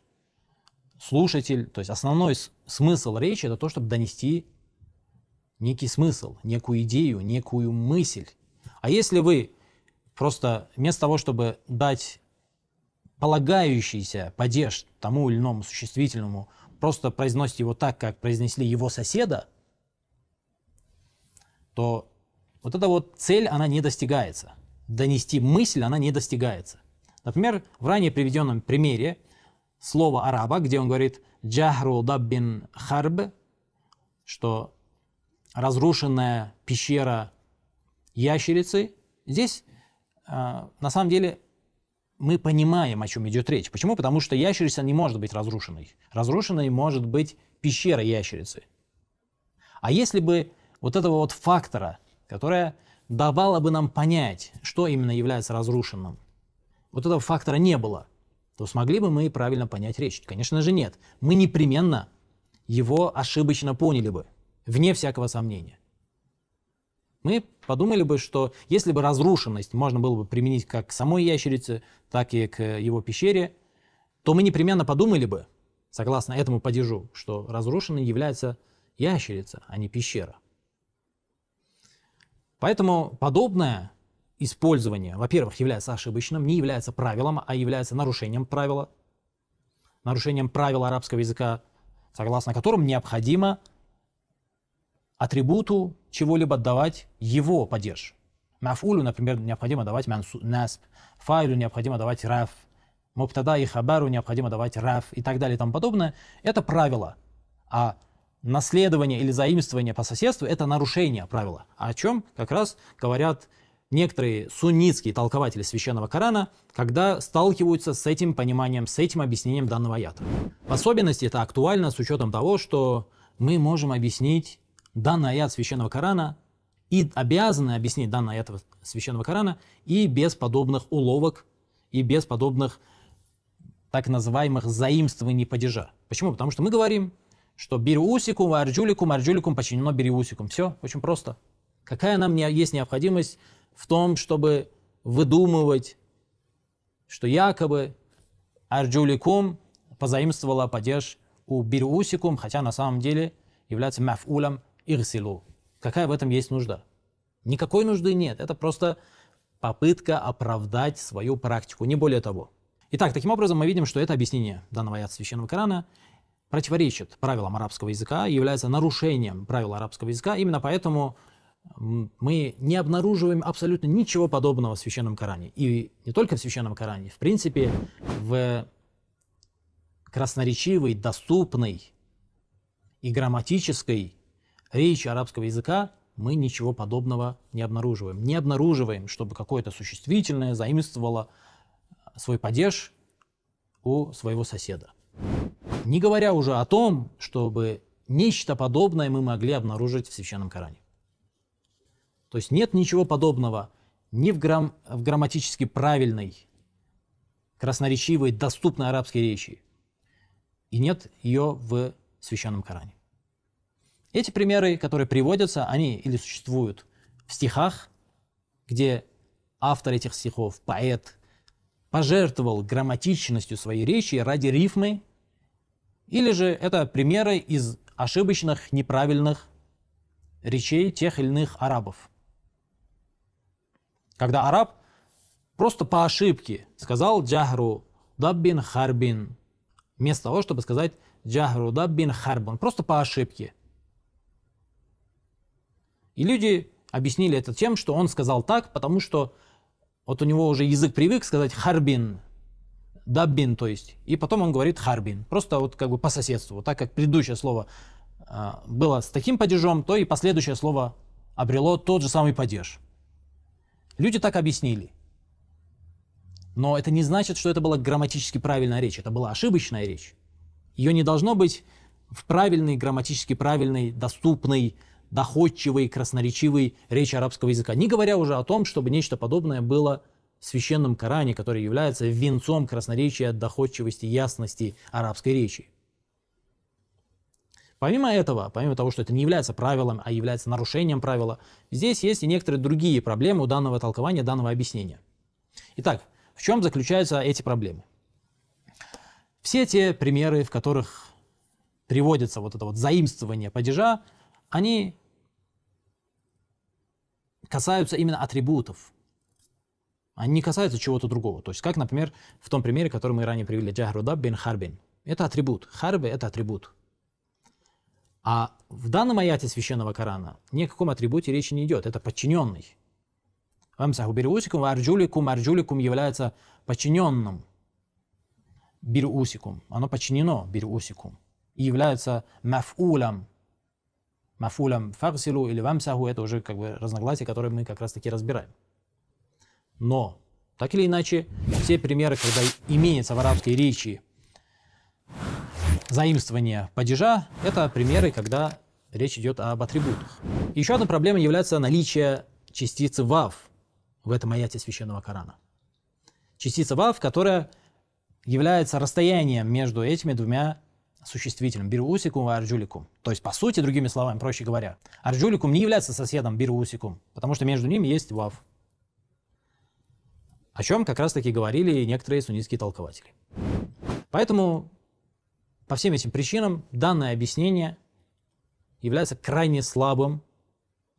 слушатель, то есть основной смысл речи это то, чтобы донести некий смысл, некую идею, некую мысль. А если вы просто вместо того, чтобы дать полагающийся падеж тому или иному существительному, просто произносите его так, как произнесли его соседа, то вот эта вот цель, она не достигается донести мысль, она не достигается. Например, в ранее приведенном примере слово араба, где он говорит «джахру даббин харб», что разрушенная пещера ящерицы, здесь э, на самом деле мы понимаем, о чем идет речь. Почему? Потому что ящерица не может быть разрушенной. Разрушенной может быть пещера ящерицы. А если бы вот этого вот фактора, которая Давало бы нам понять, что именно является разрушенным. Вот этого фактора не было. То смогли бы мы правильно понять речь? Конечно же нет. Мы непременно его ошибочно поняли бы, вне всякого сомнения. Мы подумали бы, что если бы разрушенность можно было бы применить как к самой ящерице, так и к его пещере, то мы непременно подумали бы, согласно этому падежу, что разрушенной является ящерица, а не пещера. Поэтому подобное использование, во-первых, является ошибочным, не является правилом, а является нарушением правила, нарушением правил арабского языка, согласно которым необходимо атрибуту чего-либо давать его падеж. Мафулю, например, необходимо давать насп, файлю необходимо давать раф, мобтада и хабару необходимо давать раф и так далее и тому подобное. Это правило. А наследование или заимствование по соседству – это нарушение правила, о чем как раз говорят некоторые суннитские толкователи священного Корана, когда сталкиваются с этим пониманием, с этим объяснением данного аята. В особенности это актуально с учетом того, что мы можем объяснить данный аят священного Корана и обязаны объяснить данный аят священного Корана и без подобных уловок, и без подобных так называемых заимствований падежа. Почему? Потому что мы говорим, что бируусикум, арджуликум, арджуликум подчинено бируусикум. Все, очень просто. Какая нам есть необходимость в том, чтобы выдумывать, что якобы арджуликум позаимствовала падеж у бируусикум, хотя на самом деле является мафулем ирсилу. Какая в этом есть нужда? Никакой нужды нет. Это просто попытка оправдать свою практику, не более того. Итак, таким образом мы видим, что это объяснение данного аята Священного Корана – противоречит правилам арабского языка, является нарушением правил арабского языка. Именно поэтому мы не обнаруживаем абсолютно ничего подобного в Священном Коране. И не только в Священном Коране, в принципе, в красноречивой, доступной и грамматической речи арабского языка мы ничего подобного не обнаруживаем. Не обнаруживаем, чтобы какое-то существительное заимствовало свой падеж у своего соседа. Не говоря уже о том, чтобы нечто подобное мы могли обнаружить в Священном Коране. То есть нет ничего подобного ни в, грам, в грамматически правильной, красноречивой, доступной арабской речи, и нет ее в Священном Коране. Эти примеры, которые приводятся, они или существуют в стихах, где автор этих стихов, поэт, пожертвовал грамматичностью своей речи ради рифмы или же это примеры из ошибочных, неправильных речей тех или иных арабов. Когда араб просто по ошибке сказал «джахру даббин харбин», вместо того, чтобы сказать «джахру даббин харбан», просто по ошибке. И люди объяснили это тем, что он сказал так, потому что вот у него уже язык привык сказать «харбин», Даббин, то есть. И потом он говорит Харбин. Просто вот как бы по соседству. Так как предыдущее слово а, было с таким падежом, то и последующее слово обрело тот же самый падеж. Люди так объяснили. Но это не значит, что это была грамматически правильная речь. Это была ошибочная речь. Ее не должно быть в правильной, грамматически правильной, доступной, доходчивой, красноречивой речи арабского языка. Не говоря уже о том, чтобы нечто подобное было священном Коране, который является венцом красноречия, доходчивости, ясности арабской речи. Помимо этого, помимо того, что это не является правилом, а является нарушением правила, здесь есть и некоторые другие проблемы у данного толкования, данного объяснения. Итак, в чем заключаются эти проблемы? Все те примеры, в которых приводится вот это вот заимствование падежа, они касаются именно атрибутов, они не касаются чего-то другого. То есть, как, например, в том примере, который мы ранее привели, джахрудаб бин харбин. Это атрибут. Харби – это атрибут. А в данном аяте Священного Корана ни о каком атрибуте речи не идет. Это подчиненный. Вам Вамсаху бирусикум, арджуликум, арджуликум является подчиненным. Бирусикум. Оно подчинено бирусикум. И является мафулом. Мафулом фарсилу или вамсаху – это уже как бы разногласие, которое мы как раз таки разбираем. Но, так или иначе, все примеры, когда имеется в арабской речи заимствование падежа, это примеры, когда речь идет об атрибутах. Еще одна проблема является наличие частицы «вав» в этом аяте Священного Корана. Частица «вав», которая является расстоянием между этими двумя существителем бирусикум и арджуликум. То есть, по сути, другими словами, проще говоря, арджуликум не является соседом бирусикум, потому что между ними есть вав о чем как раз-таки говорили некоторые суннитские толкователи. Поэтому по всем этим причинам данное объяснение является крайне слабым,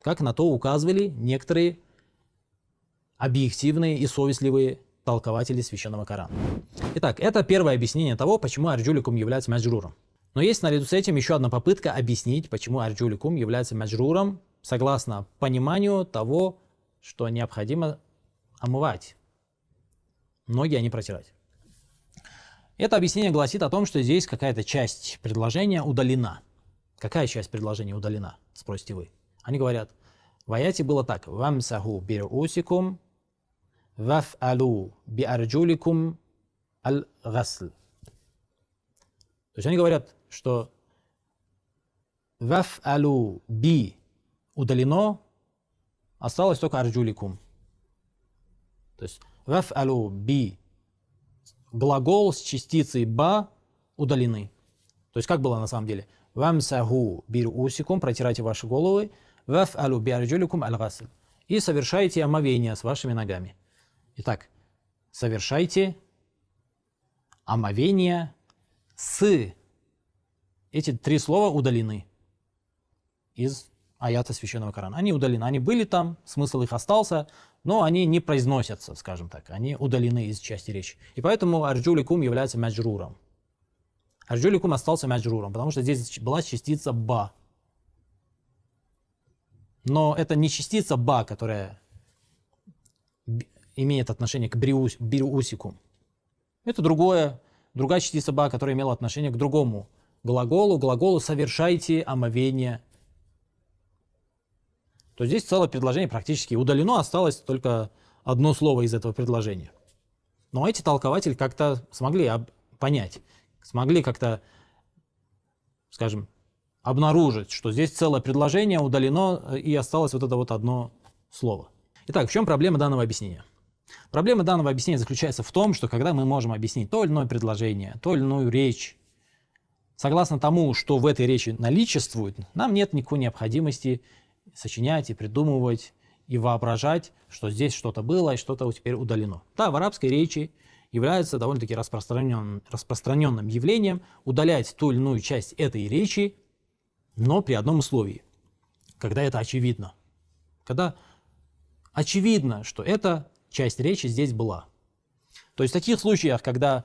как на то указывали некоторые объективные и совестливые толкователи Священного Корана. Итак, это первое объяснение того, почему Арджуликум является маджруром. Но есть наряду с этим еще одна попытка объяснить, почему Арджуликум является маджруром, согласно пониманию того, что необходимо омывать ноги, а не протирать. Это объяснение гласит о том, что здесь какая-то часть предложения удалена. Какая часть предложения удалена, спросите вы. Они говорят, в аяте было так. Вамсаху бирусикум, вафалу биарджуликум аль-гасл. То есть они говорят, что алу би удалено, осталось только арджуликум. То есть Гаф'алю би. Глагол с частицей ба удалены. То есть как было на самом деле? Вамсаху бирусикум, протирайте ваши головы. Ваф'алю биарджуликум аль И совершайте омовение с вашими ногами. Итак, совершайте омовение с. Эти три слова удалены из аята Священного Корана. Они удалены. Они были там, смысл их остался, но они не произносятся, скажем так. Они удалены из части речи. И поэтому арджуликум является маджруром. Арджуликум остался маджруром, потому что здесь была частица ба. Но это не частица ба, которая имеет отношение к бриус, бриусику. Это другое, другая частица ба, которая имела отношение к другому глаголу, глаголу «совершайте омовение то здесь целое предложение практически удалено, осталось только одно слово из этого предложения. Но эти толкователи как-то смогли об... понять, смогли как-то, скажем, обнаружить, что здесь целое предложение удалено э, и осталось вот это вот одно слово. Итак, в чем проблема данного объяснения? Проблема данного объяснения заключается в том, что когда мы можем объяснить то или иное предложение, то или иную речь, согласно тому, что в этой речи наличествует, нам нет никакой необходимости сочинять и придумывать и воображать, что здесь что-то было и что-то теперь удалено. Да, в арабской речи является довольно-таки распространенным распространенным явлением удалять ту или иную часть этой речи, но при одном условии, когда это очевидно. Когда очевидно, что эта часть речи здесь была. То есть в таких случаях, когда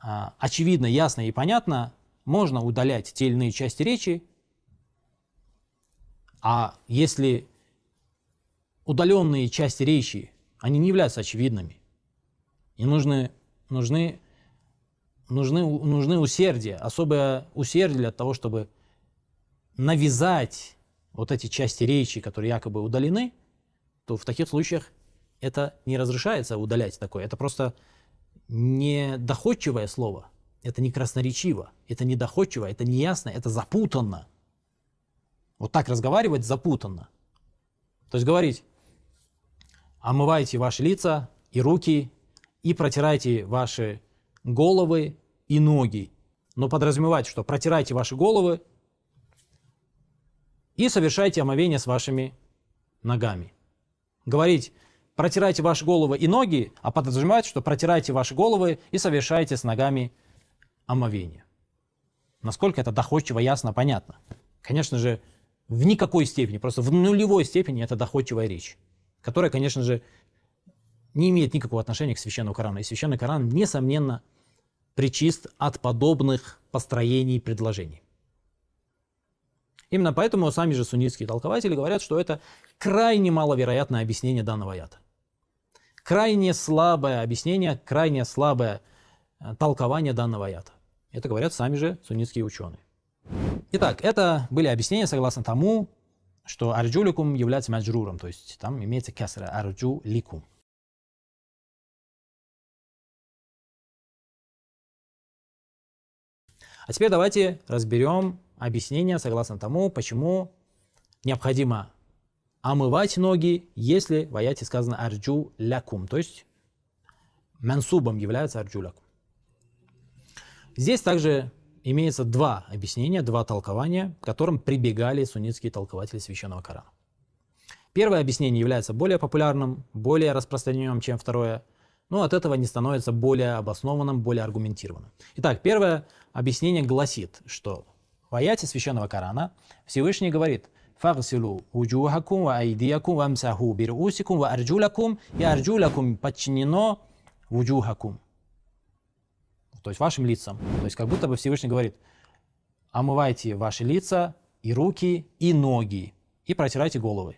а, очевидно, ясно и понятно, можно удалять те или иные части речи, а если удаленные части речи, они не являются очевидными, и нужны, нужны, нужны, нужны усердие, особое усердие для того, чтобы навязать вот эти части речи, которые якобы удалены, то в таких случаях это не разрешается удалять такое. Это просто недоходчивое слово, это не красноречиво, это недоходчиво, это неясно, это запутанно. Вот так разговаривать запутанно. То есть говорить, омывайте ваши лица и руки, и протирайте ваши головы и ноги. Но подразумевать, что протирайте ваши головы и совершайте омовение с вашими ногами. Говорить, протирайте ваши головы и ноги, а подразумевать, что протирайте ваши головы и совершайте с ногами омовение. Насколько это доходчиво, ясно, понятно. Конечно же, в никакой степени, просто в нулевой степени это доходчивая речь, которая, конечно же, не имеет никакого отношения к священному Корану. И священный Коран, несомненно, причист от подобных построений и предложений. Именно поэтому сами же суннитские толкователи говорят, что это крайне маловероятное объяснение данного аята. Крайне слабое объяснение, крайне слабое э, толкование данного аята. Это говорят сами же суннитские ученые. Итак, это были объяснения согласно тому, что арджуликум является маджруром, то есть там имеется кесра арджуликум. А теперь давайте разберем объяснение согласно тому, почему необходимо омывать ноги, если в аяте сказано арджу лякум, то есть мансубом является арджу лякум. Здесь также имеется два объяснения, два толкования, к которым прибегали суннитские толкователи священного Корана. Первое объяснение является более популярным, более распространенным, чем второе, но от этого не становится более обоснованным, более аргументированным. Итак, первое объяснение гласит, что в аяте священного Корана Всевышний говорит «Фагсилу уджухакум ва айдиякум вамсаху бирусикум ва арджулакум» и арджулакум подчинено уджухакум то есть вашим лицам. То есть как будто бы Всевышний говорит, омывайте ваши лица и руки, и ноги, и протирайте головы.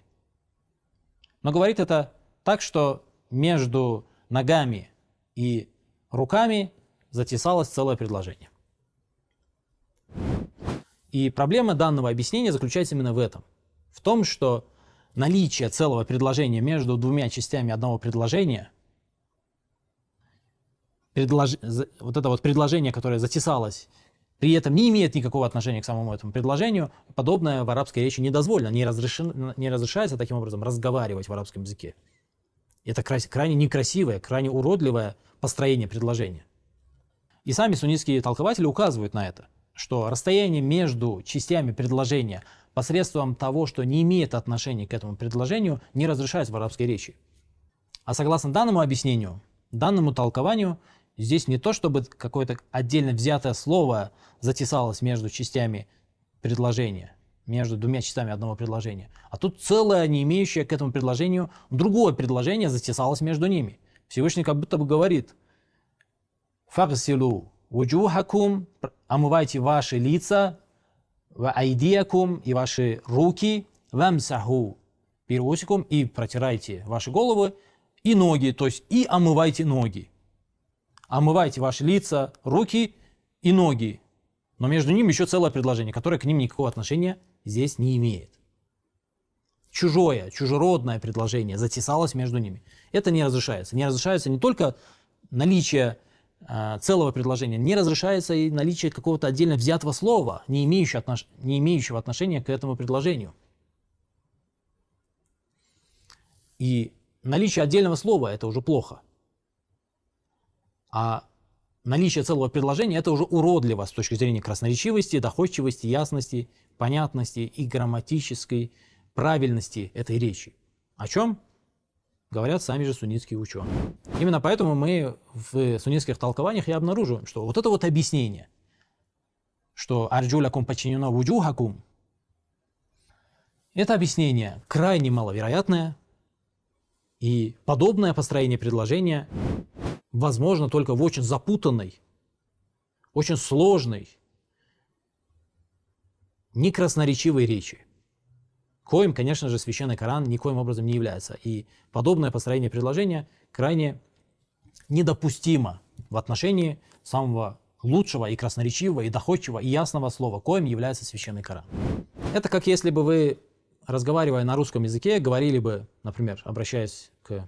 Но говорит это так, что между ногами и руками затесалось целое предложение. И проблема данного объяснения заключается именно в этом. В том, что наличие целого предложения между двумя частями одного предложения – Предлож... Вот это вот предложение, которое затесалось, при этом не имеет никакого отношения к самому этому предложению, подобное в арабской речи не дозволено, не, разрешен... не разрешается таким образом разговаривать в арабском языке. Это крайне некрасивое, крайне уродливое построение предложения. И сами суннитские толкователи указывают на это, что расстояние между частями предложения посредством того, что не имеет отношения к этому предложению, не разрешается в арабской речи. А согласно данному объяснению, данному толкованию – Здесь не то, чтобы какое-то отдельно взятое слово затесалось между частями предложения, между двумя частями одного предложения, а тут целое, не имеющее к этому предложению, другое предложение затесалось между ними. Всевышний как будто бы говорит «Фагсилу уджухакум, – «Омывайте ваши лица», «Айдиакум» и ваши руки, «Вамсаху» – «Перусикум» и «Протирайте ваши головы» и ноги, то есть и омывайте ноги омывайте ваши лица, руки и ноги. Но между ними еще целое предложение, которое к ним никакого отношения здесь не имеет. Чужое, чужеродное предложение затесалось между ними. Это не разрешается. Не разрешается не только наличие э, целого предложения, не разрешается и наличие какого-то отдельно взятого слова, не имеющего, отнош... не имеющего отношения к этому предложению. И наличие отдельного слова – это уже плохо – а наличие целого предложения – это уже уродливо с точки зрения красноречивости, доходчивости, ясности, понятности и грамматической правильности этой речи. О чем говорят сами же суннитские ученые. Именно поэтому мы в суннитских толкованиях и обнаруживаем, что вот это вот объяснение, что арджулякум подчинено вуджухакум, это объяснение крайне маловероятное, и подобное построение предложения возможно только в очень запутанной, очень сложной, некрасноречивой речи. Коим, конечно же, священный Коран никоим образом не является. И подобное построение предложения крайне недопустимо в отношении самого лучшего и красноречивого, и доходчивого, и ясного слова, коим является священный Коран. Это как если бы вы, разговаривая на русском языке, говорили бы, например, обращаясь к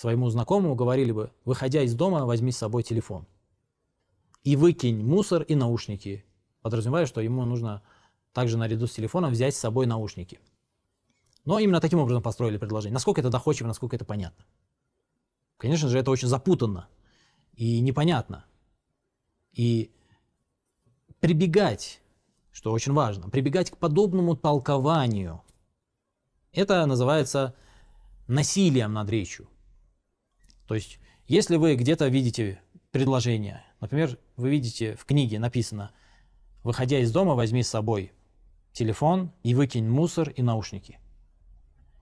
своему знакомому говорили бы, выходя из дома, возьми с собой телефон. И выкинь мусор и наушники, подразумевая, что ему нужно также наряду с телефоном взять с собой наушники. Но именно таким образом построили предложение. Насколько это доходчиво, насколько это понятно. Конечно же, это очень запутанно и непонятно. И прибегать, что очень важно, прибегать к подобному толкованию, это называется насилием над речью. То есть, если вы где-то видите предложение, например, вы видите в книге написано «Выходя из дома, возьми с собой телефон и выкинь мусор и наушники».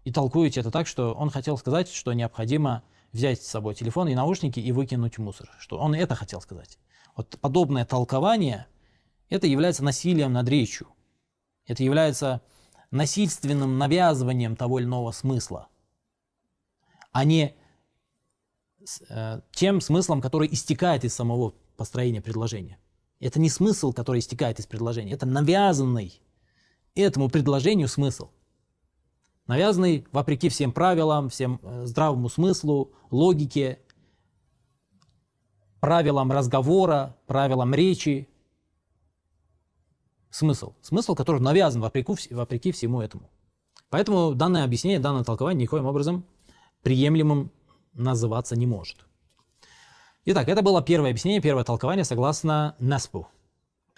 И толкуете это так, что он хотел сказать, что необходимо взять с собой телефон и наушники и выкинуть мусор, что он это хотел сказать. Вот подобное толкование – это является насилием над речью. Это является насильственным навязыванием того или иного смысла, а не Э, тем смыслом, который истекает из самого построения предложения. Это не смысл, который истекает из предложения, это навязанный этому предложению смысл. Навязанный вопреки всем правилам, всем э, здравому смыслу, логике, правилам разговора, правилам речи. Смысл. Смысл, который навязан вопреки, вопреки всему этому. Поэтому данное объяснение, данное толкование никоим образом приемлемым называться не может. Итак, это было первое объяснение, первое толкование согласно Наспу.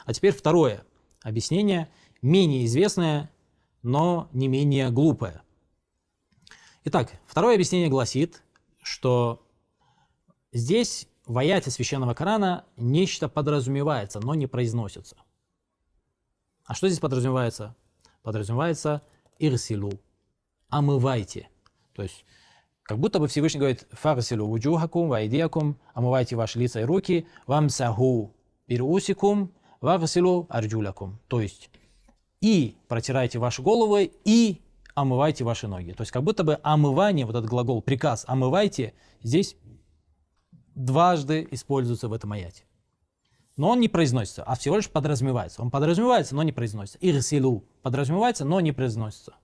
А теперь второе объяснение, менее известное, но не менее глупое. Итак, второе объяснение гласит, что здесь в аяте священного Корана нечто подразумевается, но не произносится. А что здесь подразумевается? Подразумевается ирсилу, омывайте. То есть как будто бы Всевышний говорит «Фагсилу вуджухакум вайдиакум» «Омывайте ваши лица и руки» «Вамсаху бирусикум вагсилу арджулякум» То есть «И протирайте ваши головы, и омывайте ваши ноги». То есть как будто бы омывание, вот этот глагол, приказ «омывайте» здесь дважды используется в этом аяте. Но он не произносится, а всего лишь подразумевается. Он подразумевается, но не произносится. «Ирсилу» подразумевается, но не произносится.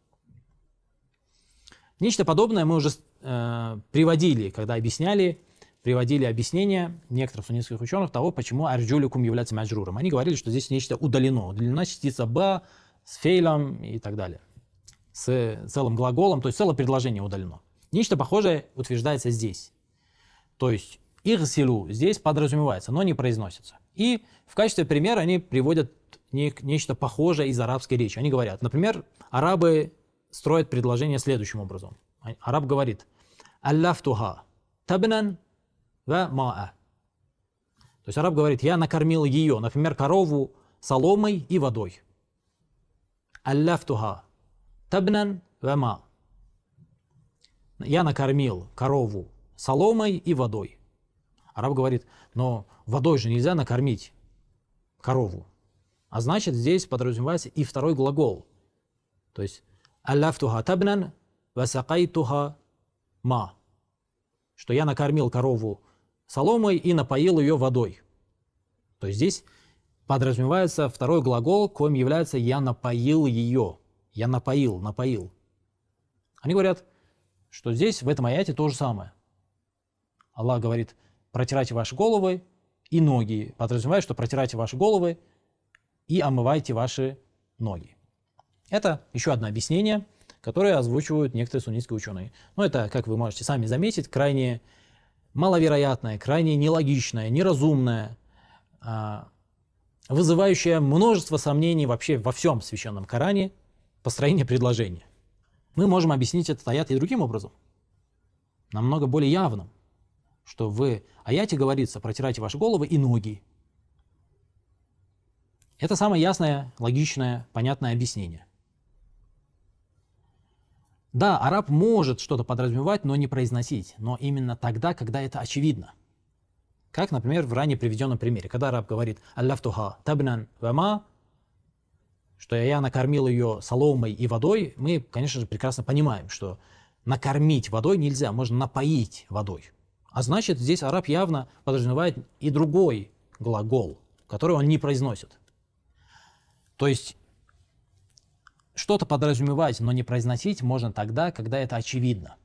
Нечто подобное мы уже э, приводили, когда объясняли, приводили объяснения некоторых суннитских ученых того, почему арджуликум является маджруром. Они говорили, что здесь нечто удалено. Удалена частица б с фейлом и так далее. С целым глаголом, то есть целое предложение удалено. Нечто похожее утверждается здесь. То есть «ирсилу» здесь подразумевается, но не произносится. И в качестве примера они приводят нечто похожее из арабской речи. Они говорят, например, арабы строит предложение следующим образом. Араб говорит «Аллафтуха табнан ва маа». То есть араб говорит «Я накормил ее, например, корову соломой и водой». «Аллафтуха табнан ва маа». «Я накормил корову соломой и водой». Араб говорит «Но водой же нельзя накормить корову». А значит, здесь подразумевается и второй глагол. То есть «Аляфтуха табнан васакайтуха ма», что я накормил корову соломой и напоил ее водой. То есть здесь подразумевается второй глагол, коим является «я напоил ее». «Я напоил», «напоил». Они говорят, что здесь, в этом аяте, то же самое. Аллах говорит, протирайте ваши головы и ноги, подразумевает, что протирайте ваши головы и омывайте ваши ноги. Это еще одно объяснение, которое озвучивают некоторые суннитские ученые. Но ну, это, как вы можете сами заметить, крайне маловероятное, крайне нелогичное, неразумное, а, вызывающее множество сомнений вообще во всем священном Коране построение предложения. Мы можем объяснить этот аят и другим образом, намного более явным, что в аяте говорится «протирайте ваши головы и ноги». Это самое ясное, логичное, понятное объяснение. Да, араб может что-то подразумевать, но не произносить, но именно тогда, когда это очевидно. Как, например, в ранее приведенном примере, когда араб говорит «Аллафтуха табнан вама», что я накормил ее соломой и водой, мы, конечно же, прекрасно понимаем, что накормить водой нельзя, можно напоить водой. А значит, здесь араб явно подразумевает и другой глагол, который он не произносит. То есть что-то подразумевать, но не произносить можно тогда, когда это очевидно.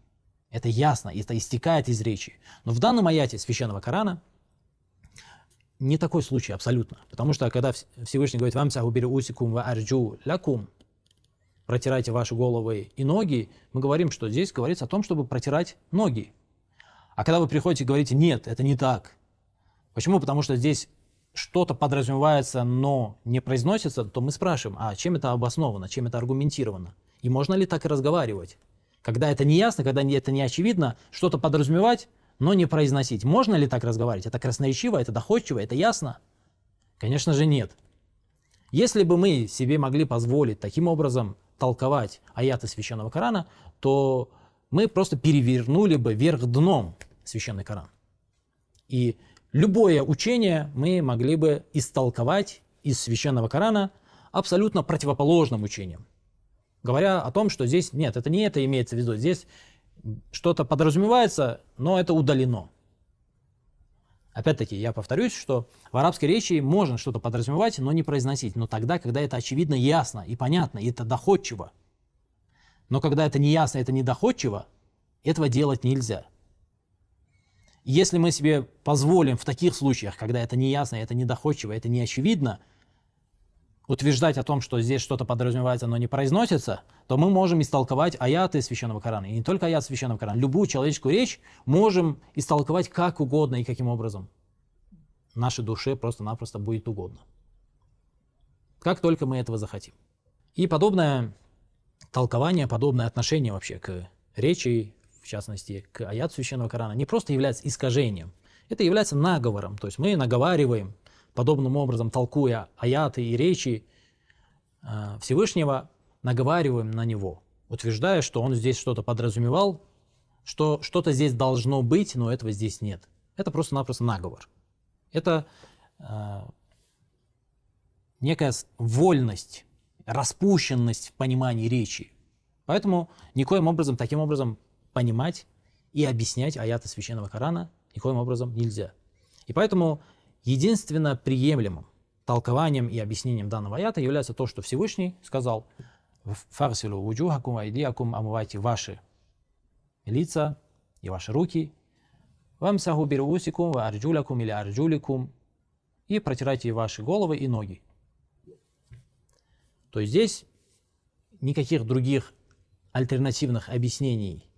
Это ясно, это истекает из речи. Но в данном аяте Священного Корана не такой случай абсолютно. Потому что когда Всевышний говорит «Вам сахубири усикум ва арджу лякум», протирайте ваши головы и ноги, мы говорим, что здесь говорится о том, чтобы протирать ноги. А когда вы приходите и говорите «нет, это не так», Почему? Потому что здесь что-то подразумевается, но не произносится, то мы спрашиваем, а чем это обосновано, чем это аргументировано? И можно ли так и разговаривать? Когда это не ясно, когда это не очевидно, что-то подразумевать, но не произносить. Можно ли так разговаривать? Это красноречиво, это доходчиво, это ясно? Конечно же нет. Если бы мы себе могли позволить таким образом толковать аяты Священного Корана, то мы просто перевернули бы вверх дном Священный Коран. И любое учение мы могли бы истолковать из священного Корана абсолютно противоположным учением. Говоря о том, что здесь нет, это не это имеется в виду, здесь что-то подразумевается, но это удалено. Опять-таки, я повторюсь, что в арабской речи можно что-то подразумевать, но не произносить. Но тогда, когда это очевидно, ясно и понятно, и это доходчиво. Но когда это не ясно, это не доходчиво, этого делать нельзя. Если мы себе позволим в таких случаях, когда это неясно, это недоходчиво, это не очевидно, утверждать о том, что здесь что-то подразумевается, но не произносится, то мы можем истолковать аяты Священного Корана. И не только аяты Священного Корана. Любую человеческую речь можем истолковать как угодно и каким образом. Нашей душе просто-напросто будет угодно. Как только мы этого захотим. И подобное толкование, подобное отношение вообще к речи в частности, к аят Священного Корана, не просто является искажением, это является наговором. То есть мы наговариваем, подобным образом толкуя аяты и речи э, Всевышнего, наговариваем на него, утверждая, что он здесь что-то подразумевал, что что-то здесь должно быть, но этого здесь нет. Это просто-напросто наговор. Это э, некая вольность, распущенность в понимании речи. Поэтому никоим образом, таким образом понимать и объяснять аяты Священного Корана никоим образом нельзя. И поэтому единственно приемлемым толкованием и объяснением данного аята является то, что Всевышний сказал «Фарсилу вуджухакум айдиакум омывайте ваши лица и ваши руки, вам саху бирусикум, ва арджулякум или арджуликум, и протирайте ваши головы и ноги». То есть здесь никаких других альтернативных объяснений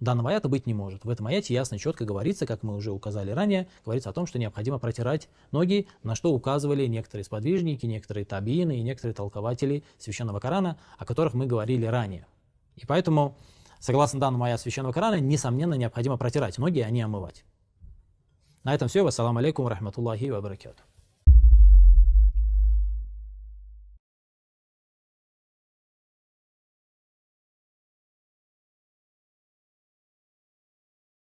Данного аята быть не может. В этом аяте ясно и четко говорится, как мы уже указали ранее, говорится о том, что необходимо протирать ноги, на что указывали некоторые сподвижники, некоторые табиины и некоторые толкователи Священного Корана, о которых мы говорили ранее. И поэтому, согласно данному аяту Священного Корана, несомненно, необходимо протирать ноги, а не омывать. На этом все. Вассаламу алейкум, рахматуллахи ва баракату.